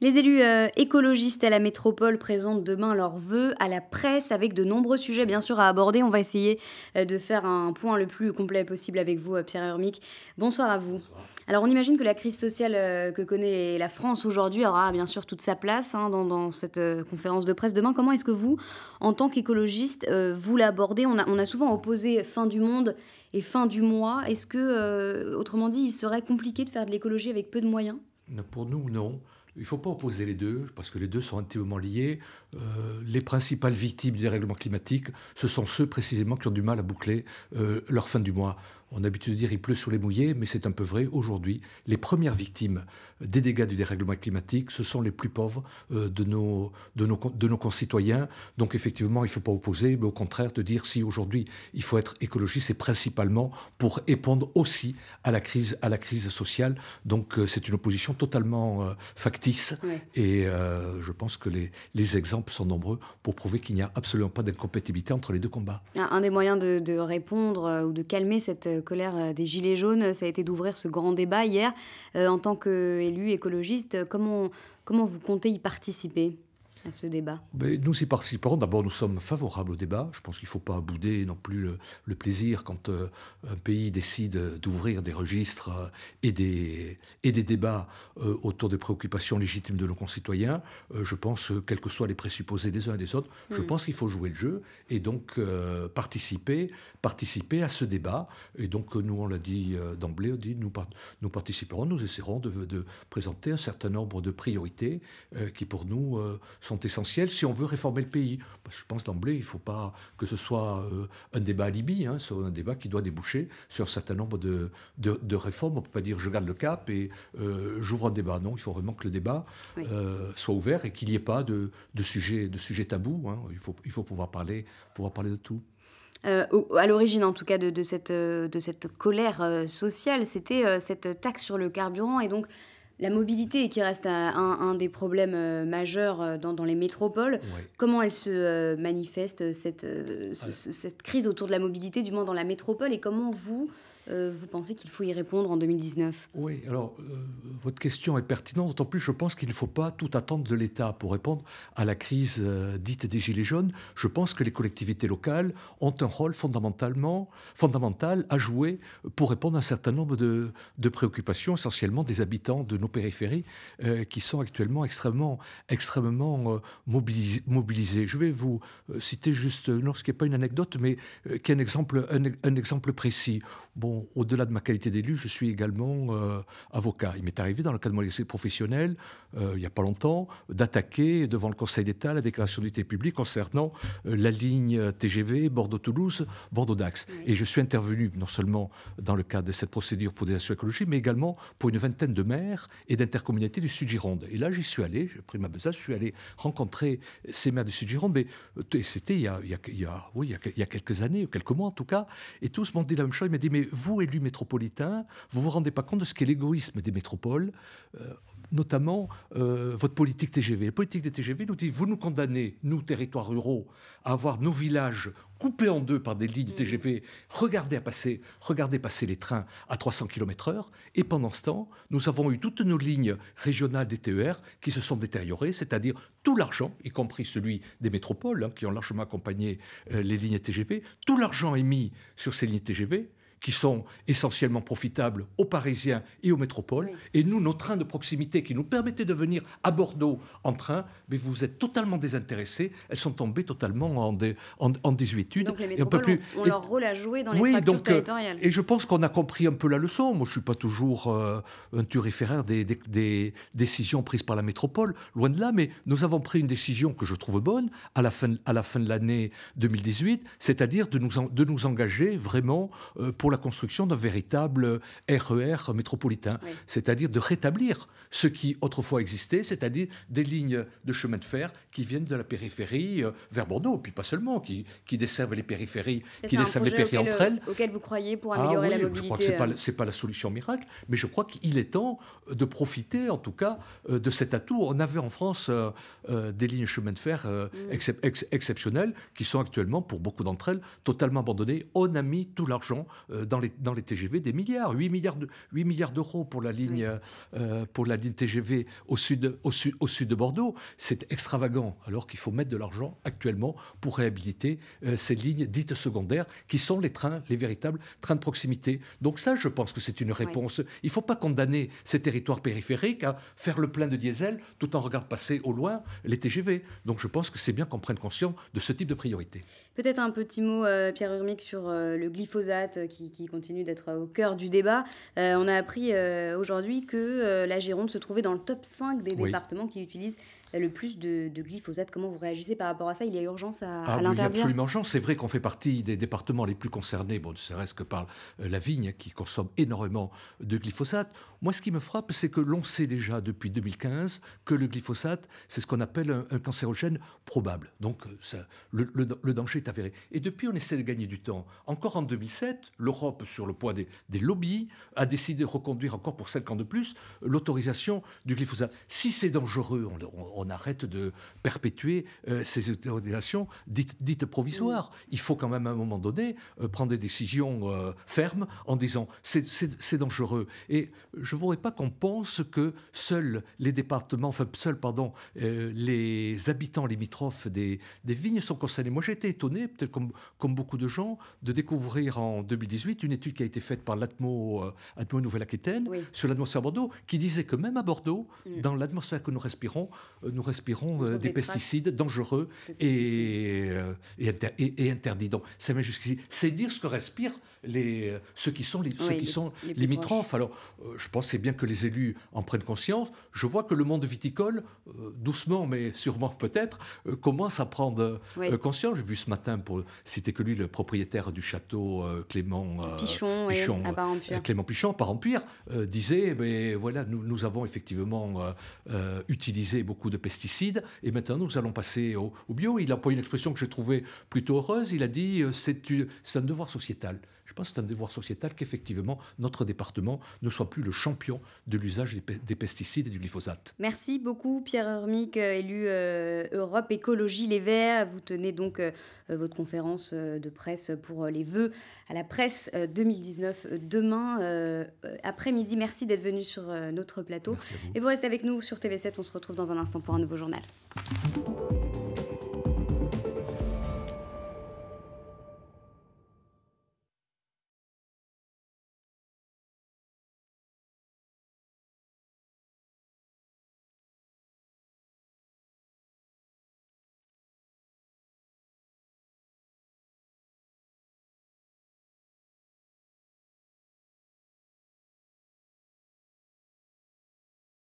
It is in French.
Les élus euh, écologistes à la métropole présentent demain leurs vœux à la presse avec de nombreux sujets bien sûr à aborder. On va essayer euh, de faire un point le plus complet possible avec vous, euh, Pierre Hermic. Bonsoir à vous. Alors on imagine que la crise sociale que connaît la France aujourd'hui aura bien sûr toute sa place hein, dans, cette conférence de presse demain. Comment est-ce que vous, en tant qu'écologiste, vous l'abordez on a, on a, souvent opposé fin du monde et fin du mois. Est-ce que, autrement dit, il serait compliqué de faire de l'écologie avec peu de moyens Pour nous, non. Il ne faut pas opposer les deux, parce que les deux sont intimement liés. Euh, les principales victimes du dérèglement climatique, ce sont ceux précisément qui ont du mal à boucler euh, leur fin du mois. On a l'habitude de dire il pleut sur les mouillés, mais c'est un peu vrai. Aujourd'hui, les premières victimes des dégâts du dérèglement climatique, ce sont les plus pauvres euh, de, nos, de, nos, de nos concitoyens. Donc effectivement, il ne faut pas opposer, mais au contraire, de dire si aujourd'hui il faut être écologiste, c'est principalement pour répondre aussi à la crise, à la crise sociale. Donc euh, c'est une opposition totalement euh, factice. Et je pense que les, les exemples sont nombreux pour prouver qu'il n'y a absolument pas d'incompatibilité entre les deux combats. Un des moyens de, de répondre ou de calmer cette euh, colère euh, des Gilets jaunes, ça a été d'ouvrir ce grand débat hier. Euh, en tant qu'élu écologiste, comment vous comptez y participer à ce débat Nous y participerons. D'abord, nous sommes favorables au débat. Je pense qu'il ne faut pas bouder non plus le, plaisir quand euh, un pays décide d'ouvrir des registres euh, et, des, et des débats euh, autour des préoccupations légitimes de nos concitoyens. je pense, quels que soient les présupposés des uns et des autres, je mm. pense qu'il faut jouer le jeu et donc participer, participer à ce débat. Et donc, nous, on l'a dit d'emblée, nous, nous participerons, nous essaierons de, de, présenter un certain nombre de priorités qui, pour nous, sont essentiel essentielles si on veut réformer le pays. Je pense d'emblée, il ne faut pas que ce soit euh, un débat à Libye, hein. c'est un débat qui doit déboucher sur un certain nombre de, de, réformes. On ne peut pas dire je garde le cap et euh, j'ouvre un débat. Non, il faut vraiment que le débat euh, soit ouvert et qu'il n'y ait pas de, de sujet, de sujet tabou. Hein. Il, faut, il faut pouvoir parler, pouvoir parler de tout. à l'origine en tout cas de, de cette, de cette colère sociale, c'était cette taxe sur le carburant et donc la mobilité qui reste un, des problèmes euh, majeurs euh, dans, les métropoles. Comment elle se euh, manifeste, cette, cette, crise autour de la mobilité, du moins dans la métropole, et comment vous, euh, vous pensez qu'il faut y répondre en 2019 Oui, alors euh, votre question est pertinente, d'autant plus je pense qu'il ne faut pas tout attendre de l'État pour répondre à la crise euh, dite des Gilets jaunes. Je pense que les collectivités locales ont un rôle fondamentalement, fondamental à jouer pour répondre à un certain nombre de, préoccupations, essentiellement des habitants de nos périphéries qui sont actuellement extrêmement, extrêmement mobilisés. Je vais vous citer juste, non, ce qui n'est pas une anecdote, mais qui est un exemple, un exemple précis. Bon, au-delà de ma qualité d'élu, je suis également euh, avocat. Il m'est arrivé, dans le cadre de mon exercice professionnel, euh, il n'y a pas longtemps, d'attaquer devant le Conseil d'État la déclaration d'unité publique concernant euh, la ligne TGV Bordeaux-Toulouse, Bordeaux-Dax. Et je suis intervenu non seulement dans le cadre de cette procédure pour des actions écologiques, mais également pour une vingtaine de maires et d'intercommunalités du Sud-Gironde. Et là, j'y suis allé, j'ai pris ma besace, je suis allé rencontrer ces maires du Sud-Gironde, mais c'était il, oui, il y a quelques années, quelques mois en tout cas, et tous m'ont dit la même chose. Ils dit, mais vous, élus métropolitains, vous vous rendez pas compte de ce qu'est l'égoïsme des métropoles, euh, notamment euh, votre politique TGV. La politique des TGV nous dit, vous nous condamnez, nous, territoires ruraux, à avoir nos villages coupés en deux par des lignes mm-hmm. TGV, regardez, passer, regardez passer les trains à 300 km/h, et pendant ce temps, nous avons eu toutes nos lignes régionales des TER qui se sont détériorées, c'est-à-dire tout l'argent, y compris celui des métropoles, hein, qui ont largement accompagné euh, les lignes TGV, tout l'argent est mis sur ces lignes TGV, qui sont essentiellement profitables aux Parisiens et aux métropoles. Et nous, nos trains de proximité qui nous permettaient de venir à Bordeaux en train, mais vous êtes totalement désintéressés. Elles sont tombées totalement en, en, en désuétude. Donc les métropoles plus... ont, leur rôle à jouer dans les oui, fractures donc, euh, Et je pense qu'on a compris un peu la leçon. Moi, je ne suis pas toujours euh, un turiféraire des, des, décisions prises par la métropole, loin de là, mais nous avons pris une décision que je trouve bonne à la fin, à la fin de l'année 2018, c'est-à-dire de nous, de nous engager vraiment euh, pour pour la construction d'un véritable RER e métropolitain, c'est-à-dire de rétablir ce qui autrefois existait, c'est-à-dire des lignes de chemin de fer qui viennent de la périphérie euh, vers Bordeaux, puis pas seulement, qui, desservent les périphéries, qui les périphéries entre elles. Euh, auquel vous croyez pour ah améliorer la mobilité Je crois que ce n'est pas, euh, pas la solution miracle, mais je crois qu'il est temps de profiter, en tout cas, de cet atout. On avait en France des lignes de chemin de fer mm. exceptionnelles qui sont actuellement, pour beaucoup d'entre elles, totalement abandonnées. On a mis tout l'argent euh, dans les, dans les TGV des milliards, 8 milliards, de, 8 milliards d'euros pour la ligne, euh, pour la ligne TGV au sud, au sud, au sud de Bordeaux. C'est extravagant, alors qu'il faut mettre de l'argent actuellement pour réhabiliter euh, ces lignes dites secondaires, qui sont les trains, les véritables trains de proximité. Donc ça, je pense que c'est une réponse. Il ne faut pas condamner ces territoires périphériques à faire le plein de diesel tout en regardant passer au loin les TGV. Donc je pense que c'est bien qu'on prenne conscience de ce type de priorité. Peut-être un petit mot, Pierre Urmic, sur le glyphosate qui qui, continue d'être euh, au cœur du débat. Euh, on a appris euh, aujourd'hui que la Gironde se trouvait dans le top 5 des départements qui utilisent le plus de, glyphosate. Comment vous réagissez par rapport à ça Il y a urgence à, l'intérieur. Ah à absolument urgence. C'est vrai qu'on fait partie des départements les plus concernés, bon, ne serait-ce que par euh, la vigne hein, qui consomme énormément de glyphosate. Moi, ce qui me frappe, c'est que l'on sait déjà depuis 2015 que le glyphosate, c'est ce qu'on appelle un, cancérogène probable. Donc, euh, le, danger est avéré. Et depuis, on essaie de gagner du temps. Encore en 2007, l'Europe, sur le poids des, lobbies, a décidé de reconduire encore pour 5 ans de plus l'autorisation du glyphosate. Si c'est dangereux, on, on on arrête de perpétuer euh, ces autorisations dites, provisoires. Il faut quand même à un moment donné euh, prendre des décisions euh, fermes en disant c'est dangereux. Et je ne voudrais pas qu'on pense que seuls les départements, enfin seuls, pardon, les habitants limitrophes des, des vignes sont concernés. Moi j'ai été étonné, peut-être comme, beaucoup de gens, de découvrir en 2018 une étude qui a été faite par l'ATMO Nouvelle-Aquitaine sur l'atmosphère Bordeaux qui disait que même à Bordeaux, mm. dans l'atmosphère que nous respirons, euh, nous respirons euh, des, pesticides dangereux euh, Et, et, interdits. Donc ça jusqu'ici. C'est dire ce que respire les, euh, ceux qui sont, les, ceux qui sont les limitrophes. Alors, euh, je pense c'est bien que les élus en prennent conscience. Je vois que le monde viticole, euh, doucement mais sûrement peut-être, commence à prendre conscience. J'ai vu ce matin, pour citer que lui, le propriétaire du château Clément Pichon, Clément Pichon, par Empire, disait, mais eh ben, voilà, nous, nous avons effectivement utilisé beaucoup de pesticides et maintenant nous allons passer au, au bio. Il a employé une expression que j'ai trouvée plutôt heureuse. Il a dit, c'est un devoir sociétal c'est un devoir sociétal qu'effectivement notre département ne soit plus le champion de l'usage des, pesticides et du glyphosate. Merci beaucoup Pierre Hermic, euh, élu euh, Europe Écologie Les Verts. Vous tenez donc euh, votre conférence de presse pour les vœux à la presse 2019 demain après-midi. Merci d'être venu sur notre plateau. Et vous restez avec nous sur TV7. On se retrouve dans un instant pour un nouveau journal.